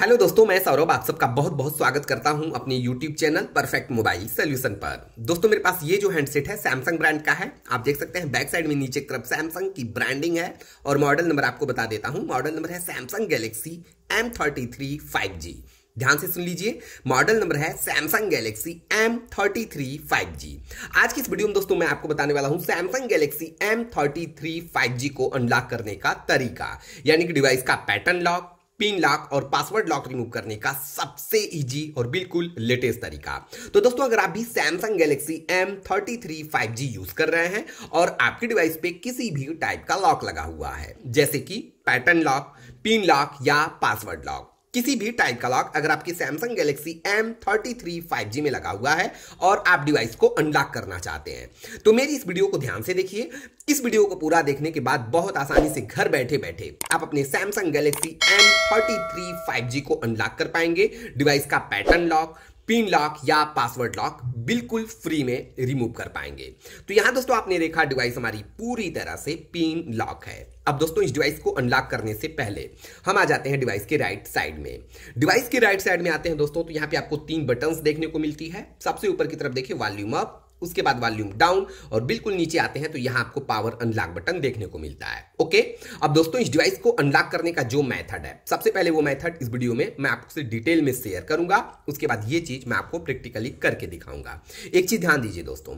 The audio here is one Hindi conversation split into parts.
हेलो दोस्तों मैं सौरभ आप सबका बहुत बहुत स्वागत करता हूं अपने YouTube channel perfect mobile solution पर दोस्तों मेरे पास ये जो हैंडसेट है सैमसंग ब्रांड का है आप देख सकते हैं बैक साइड में नीचे की तरफ सैमसंग की ब्रांडिंग है और मॉडल नंबर आपको बता देता हूं मॉडल नंबर है Samsung Galaxy M thirty three five G ध्यान से सुन लीजिए मॉडल नंबर है Samsung Galaxy M thirty three five G आज की इस वीडियो में दोस्तों मैं आपको बताने वाला हूं Samsung Galaxy M thirty three five G को अनलॉक करने का तरीका यानी कि डिवाइस का पैटर्न लॉक पिन लॉक और पासवर्ड लॉक रिमूव करने का सबसे इजी और बिल्कुल लेटेस्ट तरीका तो दोस्तों अगर आप भी Samsung Galaxy M thirty three five G use कर रहे हैं और आपके डिवाइस पे किसी भी टाइप का लॉक लगा हुआ है जैसे कि पैटर्न लॉक पिन लॉक या पासवर्ड लॉक किसी भी टाइप का लॉक अगर आपकी सैमसंग गैलेक्सी एम थर्टी में लगा हुआ है और आप डिवाइस को अनलॉक करना चाहते हैं तो मेरी इस वीडियो को ध्यान से देखिए इस वीडियो को पूरा देखने के बाद बहुत आसानी से घर बैठे बैठे आप अपने Samsung Galaxy M thirty three five G को अनलॉक कर पाएंगे डिवाइस का पैटर्न लॉक पिन लॉक या पासवर्ड लॉक बिल्कुल फ्री में रिमूव कर पाएंगे तो यहां दोस्तों आपने देखा डिवाइस हमारी पूरी तरह से पिन लॉक है अब दोस्तों इस डिवाइस को अनलॉक करने से पहले हम आ जाते हैं डिवाइस के राइट साइड में डिवाइस के राइट साइड में आते हैं दोस्तों तो यहां पे आपको तीन बटन देखने को मिलती है सबसे ऊपर की तरफ देखिए वॉल्यूम अप उसके बाद वॉल्यूम डाउन और बिल्कुल नीचे आते हैं तो यहां आपको पावर अनलॉक बटन देखने को मिलता है ओके अब दोस्तों इस डिवाइस को अनलॉक करने का जो मेथड है सबसे पहले वो मेथड इस वीडियो में मैं आपसे डिटेल में शेयर करूंगा उसके बाद ये चीज मैं आपको प्रैक्टिकली करके दिखाऊंगा एक चीज ध्यान दीजिए दोस्तों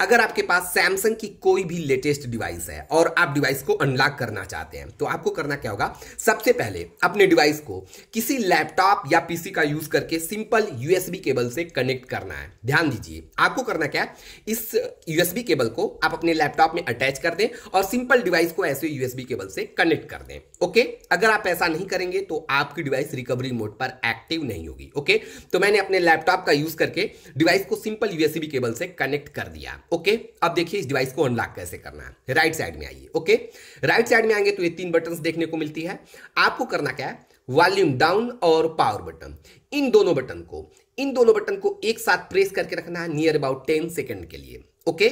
अगर आपके पास सैमसंग की कोई भी लेटेस्ट डिवाइस है और आप डिवाइस को अनलॉक करना चाहते हैं तो आपको करना क्या होगा सबसे पहले अपने डिवाइस को किसी लैपटॉप या पीसी का यूज करके सिंपल यूएसबी केबल से कनेक्ट करना है ध्यान दीजिए आपको करना क्या है इस यूएसबी केबल को आप अपने लैपटॉप में अटैच कर दें और सिंपल डिवाइस को ऐसे यूएसबी केबल से कनेक्ट कर दें ओके अगर आप ऐसा नहीं करेंगे तो आपकी डिवाइस रिकवरी मोड पर एक्टिव नहीं होगी ओके तो मैंने अपने लैपटॉप का यूज करके डिवाइस को सिंपल यूएसबी केबल से कनेक्ट कर दिया ओके अब देखिए इस डिवाइस को अनलॉक कैसे करना है राइट साइड में आइए ओके राइट साइड में आएंगे तो ये तीन बटन देखने को मिलती है आपको करना क्या है वॉल्यूम डाउन और पावर बटन इन दोनों बटन को इन दोनों बटन को एक साथ प्रेस करके रखना है नियर अबाउट टेन सेकेंड के लिए ओके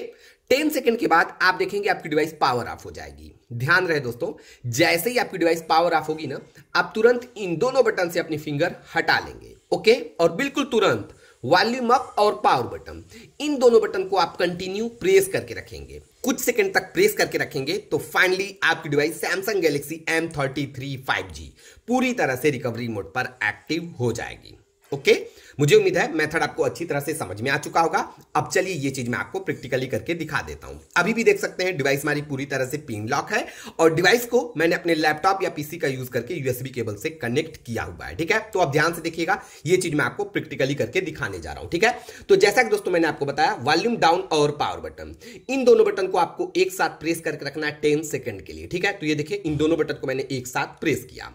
टेन सेकेंड के बाद आप देखेंगे आपकी डिवाइस पावर ऑफ हो जाएगी ध्यान रहे दोस्तों जैसे ही आपकी डिवाइस पावर ऑफ होगी ना आप तुरंत इन दोनों बटन से अपनी फिंगर हटा लेंगे ओके और बिल्कुल तुरंत वॉल्यूम अप और पावर बटन इन दोनों बटन को आप कंटिन्यू प्रेस करके रखेंगे कुछ सेकंड तक प्रेस करके रखेंगे तो फाइनली आपकी device Samsung Galaxy M thirty three five G पूरी तरह से रिकवरी मोड पर एक्टिव हो जाएगी ओके मुझे उम्मीद है मेथड आपको अच्छी तरह से समझ में आ चुका होगा अब चलिए ये चीज मैं आपको प्रैक्टिकली करके दिखा देता हूं अभी भी देख सकते हैं डिवाइस हमारी पूरी तरह से पिन लॉक है और डिवाइस को मैंने अपने लैपटॉप या पीसी का यूज करके यूएसबी केबल से कनेक्ट किया हुआ है ठीक है तो आप ध्यान से देखिएगा ये चीज मैं आपको प्रैक्टिकली करके दिखाने जा रहा हूं ठीक है तो जैसा कि दोस्तों मैंने आपको बताया वॉल्यूम डाउन और पावर बटन इन दोनों बटन को आपको एक साथ प्रेस करके रखना है टेन सेकंड के लिए ठीक है तो ये देखिए इन दोनों बटन को मैंने एक साथ प्रेस किया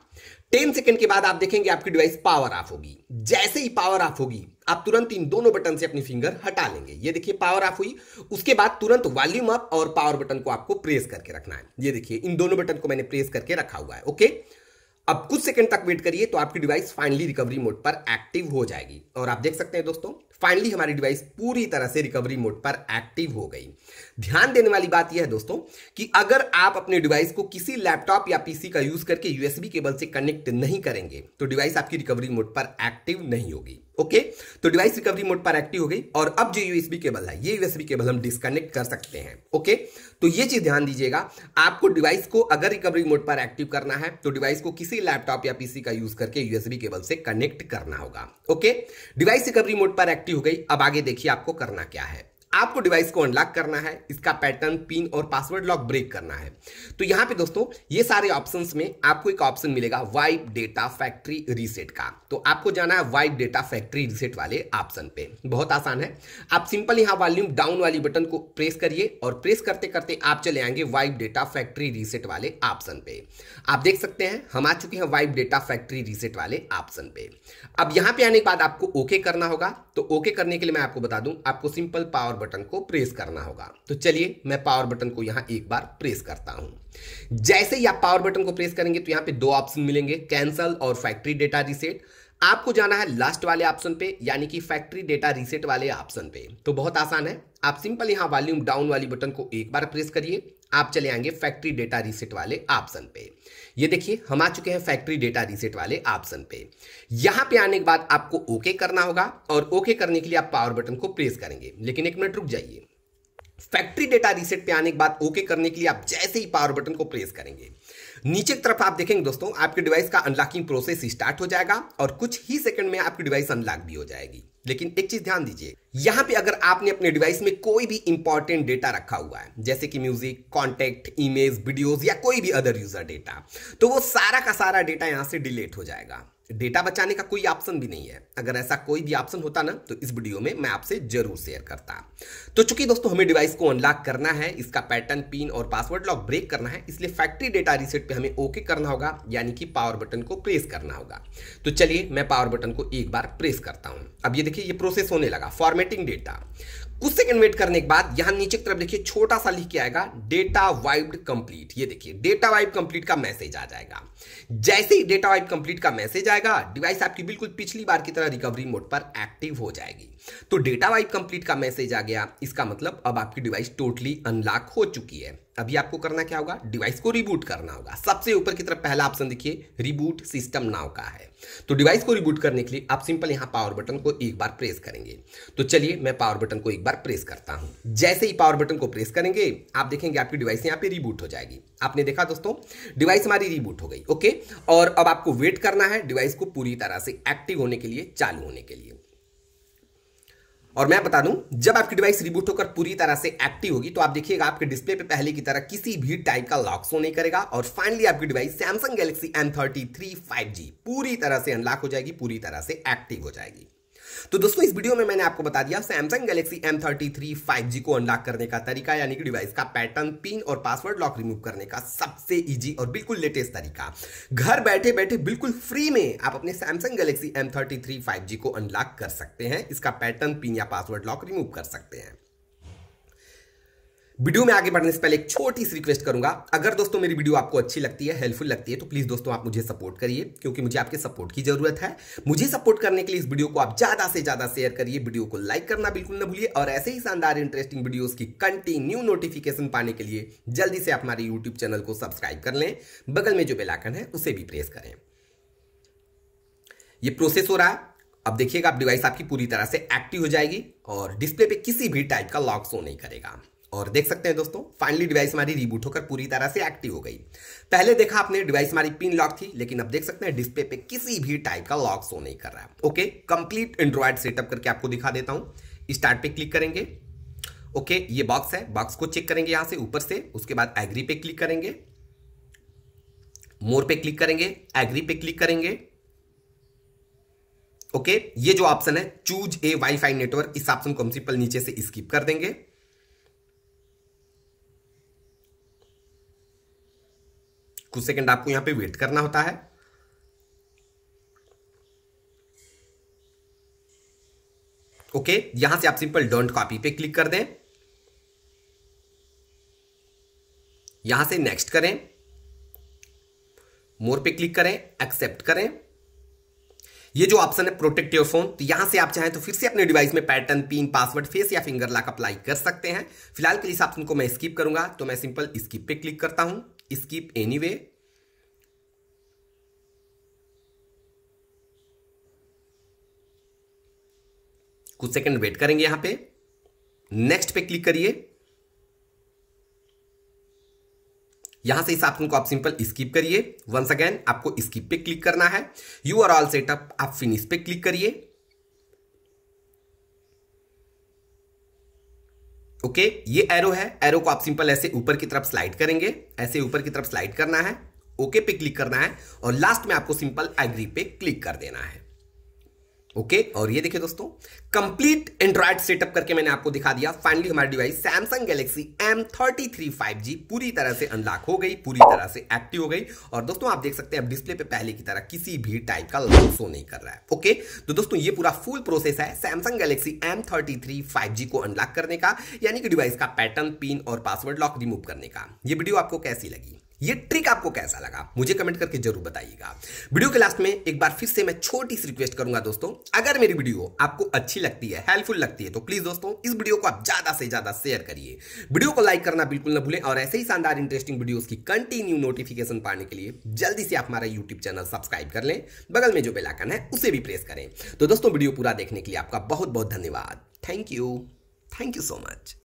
टेन सेकेंड के बाद आप देखेंगे आपकी डिवाइस पावर ऑफ होगी जैसे ही पावर ऑफ होगी आप तुरंत इन दोनों बटन से अपनी फिंगर हटा लेंगे ये देखिए पावर ऑफ हुई उसके बाद तुरंत वॉल्यूम अप और पावर बटन को आपको प्रेस करके रखना है ये देखिए इन दोनों बटन को मैंने प्रेस करके रखा हुआ है ओके अब कुछ सेकंड तक वेट करिए तो आपकी डिवाइस फाइनली रिकवरी मोड पर एक्टिव हो जाएगी और आप देख सकते हैं दोस्तों फाइनली हमारी डिवाइस पूरी तरह से रिकवरी मोड पर एक्टिव हो गई ध्यान देने वाली बात यह है दोस्तों कि अगर आप अपने डिवाइस को किसी लैपटॉप या पीसी का यूज करके यूएसबी केबल से कनेक्ट नहीं करेंगे तो डिवाइस आपकी रिकवरी मोड पर एक्टिव नहीं होगी ओके तो डिवाइस रिकवरी मोड पर एक्टिव हो गई और अब जो यूएसबी केबल है ये यूएसबी केबल हम डिस्कनेक्ट कर सकते हैं ओके तो ये चीज ध्यान दीजिएगा आपको डिवाइस को अगर रिकवरी मोड पर एक्टिव करना है तो डिवाइस को किसी लैपटॉप या पीसी का यूज करके यूएसबी केबल से कनेक्ट करना होगा ओके डिवाइस रिकवरी मोड पर एक्टिव हो गई अब आगे देखिए आपको करना क्या है आपको डिवाइस को अनलॉक करना है इसका पैटर्न पिन और पासवर्ड लॉक ब्रेक करना है तो यहां पे दोस्तों ये सारे ऑप्शंस में आपको एक ऑप्शन मिलेगा वाइप डेटा फैक्ट्री रीसेट का तो आपको जाना है वाइप डेटा फैक्ट्री रीसेट वाले ऑप्शन पे बहुत आसान है आप सिंपल यहां वॉल्यूम डाउन वाली बटन को प्रेस करिए और प्रेस करते करते आप चले आएंगे वाइप डेटा फैक्ट्री रीसेट वाले ऑप्शन पे आप देख सकते हैं हम आ चुके हैं वाइप डेटा फैक्ट्री रीसेट वाले ऑप्शन पे अब यहां पर आने के बाद आपको ओके करना होगा तो ओके करने के लिए मैं आपको बता दूं आपको सिंपल पावर बटन को प्रेस करना होगा तो चलिए मैं पावर बटन को यहां एक बार प्रेस करता हूं जैसे ही आप पावर बटन को प्रेस करेंगे तो यहां पे दो ऑप्शन मिलेंगे कैंसल और फैक्ट्री डेटा रीसेट आपको जाना है लास्ट वाले ऑप्शन पे यानी कि फैक्ट्री डेटा रीसेट वाले ऑप्शन पे तो बहुत आसान है आप सिंपल यहां वॉल्यूम डाउन वाली बटन को एक बार प्रेस करिए आप चले आएंगे फैक्ट्री डेटा रीसेट वाले ऑप्शन पे ये देखिए हम आ चुके हैं फैक्ट्री डेटा रीसेट वाले ऑप्शन पे यहां पे आने के बाद आपको ओके करना होगा और ओके करने के लिए आप पावर बटन को प्रेस करेंगे लेकिन एक मिनट रुक जाइए फैक्ट्री डेटा रीसेट पे आने के बाद ओके करने के लिए आप जैसे ही पावर बटन को प्रेस करेंगे नीचे की तरफ आप देखेंगे दोस्तों आपके डिवाइस का अनलॉकिंग प्रोसेस स्टार्ट हो जाएगा और कुछ ही सेकंड में आपकी डिवाइस अनलॉक भी हो जाएगी लेकिन एक चीज ध्यान दीजिए यहां पे अगर आपने अपने डिवाइस में कोई भी इंपॉर्टेंट डेटा रखा हुआ है जैसे कि म्यूजिक कॉन्टेक्ट इमेज वीडियोज या कोई भी अदर यूजर डेटा तो वो सारा का सारा डेटा यहां से डिलीट हो जाएगा डेटा बचाने का कोई ऑप्शन भी नहीं है अगर ऐसा कोई भी ऑप्शन होता ना तो इस वीडियो में मैं आपसे जरूर शेयर करता तो चूंकि दोस्तों हमें डिवाइस को अनलॉक करना है इसका पैटर्न पिन और पासवर्ड लॉक ब्रेक करना है इसलिए फैक्ट्री डेटा रीसेट पे हमें ओके करना होगा यानी कि पावर बटन को प्रेस करना होगा तो चलिए मैं पावर बटन को एक बार प्रेस करता हूँ अब ये देखिए ये प्रोसेस होने लगा फॉर्मेटिंग डेटा सेकंड वेट करने के बाद यहां नीचे की तरफ देखिए छोटा सा लिख के आएगा डेटा वाइब कंप्लीट ये देखिए डेटा वाइब कंप्लीट का मैसेज आ जाएगा जैसे ही डेटा वाइब कंप्लीट का मैसेज आएगा डिवाइस आपकी बिल्कुल पिछली बार की तरह रिकवरी मोड पर एक्टिव हो जाएगी तो डेटा वाइब कंप्लीट का मैसेज आ गया इसका मतलब अब आपकी डिवाइस टोटली अनलॉक हो चुकी है अभी आपको करना क्या होगा डिवाइस को रिबूट करना होगा सबसे ऊपर की तरफ पहला ऑप्शन देखिए रिबूट सिस्टम नाव का है तो डिवाइस को रिबूट करने के लिए आप सिंपल यहां पावर बटन को एक बार प्रेस करेंगे तो चलिए मैं पावर बटन को एक बार प्रेस करता हूं जैसे ही पावर बटन को प्रेस करेंगे आप देखेंगे आपकी डिवाइस यहां पे रिबूट हो जाएगी आपने देखा दोस्तों डिवाइस हमारी रिबूट हो गई ओके और अब आपको वेट करना है डिवाइस को पूरी तरह से एक्टिव होने के लिए चालू होने के लिए और मैं बता दूं जब आपकी डिवाइस रिबूट होकर पूरी तरह से एक्टिव होगी तो आप देखिएगा आपके डिस्प्ले पे पहले की तरह किसी भी टाइप का लॉक सो नहीं करेगा और फाइनली आपकी device Samsung Galaxy M thirty three five G पूरी तरह से अनलॉक हो जाएगी पूरी तरह से एक्टिव हो जाएगी तो दोस्तों इस वीडियो में मैंने आपको बता दिया Samsung Galaxy M thirty three five G को अनलॉक करने का तरीका यानी कि डिवाइस का पैटर्न पिन और पासवर्ड लॉक रिमूव करने का सबसे ईजी और बिल्कुल लेटेस्ट तरीका घर बैठे बैठे बिल्कुल फ्री में आप अपने Samsung Galaxy M thirty three five G को अनलॉक कर सकते हैं इसका पैटर्न पिन या पासवर्ड लॉक रिमूव कर सकते हैं वीडियो में आगे बढ़ने से पहले एक छोटी सी रिक्वेस्ट करूंगा अगर दोस्तों मेरी वीडियो आपको अच्छी लगती है हेल्पफुल लगती है तो प्लीज दोस्तों आप मुझे सपोर्ट करिए क्योंकि मुझे आपके सपोर्ट की जरूरत है मुझे सपोर्ट करने के लिए इस वीडियो को आप ज्यादा से ज्यादा शेयर करिए वीडियो को लाइक करना बिल्कुल ना भूलिए और ऐसे ही शानदार इंटरेस्टिंग वीडियो की कंटिन्यू नोटिफिकेशन पाने के लिए जल्दी से आप हमारे यूट्यूब चैनल को सब्सक्राइब कर लें बगल में जो बेलाइकन है उसे भी प्रेस करें यह प्रोसेस हो रहा है अब देखिएगा आप डिवाइस आपकी पूरी तरह से एक्टिव हो जाएगी और डिस्प्ले पे किसी भी टाइप का लॉक शो नहीं करेगा और देख सकते हैं दोस्तों फाइनली डिवाइस हमारी रिबूट होकर पूरी तरह से एक्टिव हो गई पहले देखा आपने डिवाइस हमारी पिन लॉक थी लेकिन अब देख सकते हैं डिस्प्ले पे किसी भी टाइप का लॉक शो नहीं कर रहा है ओके कंप्लीट एंड्रॉयड सेटअप करके आपको दिखा देता हूं स्टार्ट पे क्लिक करेंगे ओके ये बॉक्स है बॉक्स को चेक करेंगे यहां से ऊपर से उसके बाद एग्री पे क्लिक करेंगे मोर पे क्लिक करेंगे एग्री पे क्लिक करेंगे ओके ये जो ऑप्शन है चूज ए वाईफाई नेटवर्क इस ऑप्शन को हम सिंपल नीचे से स्किप कर देंगे कुछ सेकंड आपको यहां पे वेट करना होता है ओके यहां से आप सिंपल डोंट कॉपी पे क्लिक कर दें यहां से नेक्स्ट करें मोर पे क्लिक करें एक्सेप्ट करें ये जो ऑप्शन है प्रोटेक्ट योर फोन तो यहां से आप चाहें तो फिर से अपने डिवाइस में पैटर्न पिन पासवर्ड फेस या फिंगर लॉक अप्लाई कर सकते हैं फिलहाल के लिए इस ऑप्शन को मैं स्किप करूंगा तो मैं सिंपल स्किप पे क्लिक करता हूं एनी वे कुछ सेकंड वेट करेंगे यहां पे नेक्स्ट पे क्लिक करिए यहां से इस ऑप्शन को आप सिंपल स्किप करिए वंस अगेन आपको स्किप पे क्लिक करना है यू आर ऑल सेटअप आप फिनिश पे क्लिक करिए ओके ये एरो है एरो को आप सिंपल ऐसे ऊपर की तरफ स्लाइड करेंगे ऐसे ऊपर की तरफ स्लाइड करना है ओके पे क्लिक करना है और लास्ट में आपको सिंपल एग्री पे क्लिक कर देना है ओके okay, और ये देखिए दोस्तों कंप्लीट एंड्रॉयड सेटअप करके मैंने आपको दिखा दिया फाइनली हमारी device Samsung Galaxy M thirty three five G पूरी तरह से अनलॉक हो गई पूरी तरह से एक्टिव हो गई और दोस्तों आप देख सकते हैं अब डिस्प्ले पे पहले की तरह किसी भी टाइप का लॉसो शो नहीं कर रहा है ओके okay, तो दोस्तों ये पूरा फुल प्रोसेस है Samsung Galaxy M thirty three five G को अनलॉक करने का यानी कि डिवाइस का पैटर्न पिन और पासवर्ड लॉक रिमूव करने का ये वीडियो आपको कैसी लगी ये ट्रिक आपको कैसा लगा मुझे कमेंट करके जरूर बताइएगा वीडियो के लास्ट में एक बार फिर से मैं छोटी सी रिक्वेस्ट करूंगा दोस्तों अगर मेरी वीडियो आपको अच्छी लगती है हेल्पफुल लगती है तो प्लीज दोस्तों इस वीडियो को आप ज्यादा से ज्यादा शेयर करिए वीडियो को लाइक करना बिल्कुल ना भूलें और ऐसे ही शानदार इंटरेस्टिंग वीडियो की कंटिन्यू नोटिफिकेशन पाने के लिए जल्दी से आप हमारा यूट्यूब चैनल सब्सक्राइब कर लें बगल में जो बेलाकन है उसे भी प्रेस करें तो दोस्तों वीडियो पूरा देखने के लिए आपका बहुत बहुत धन्यवाद thank you thank you so much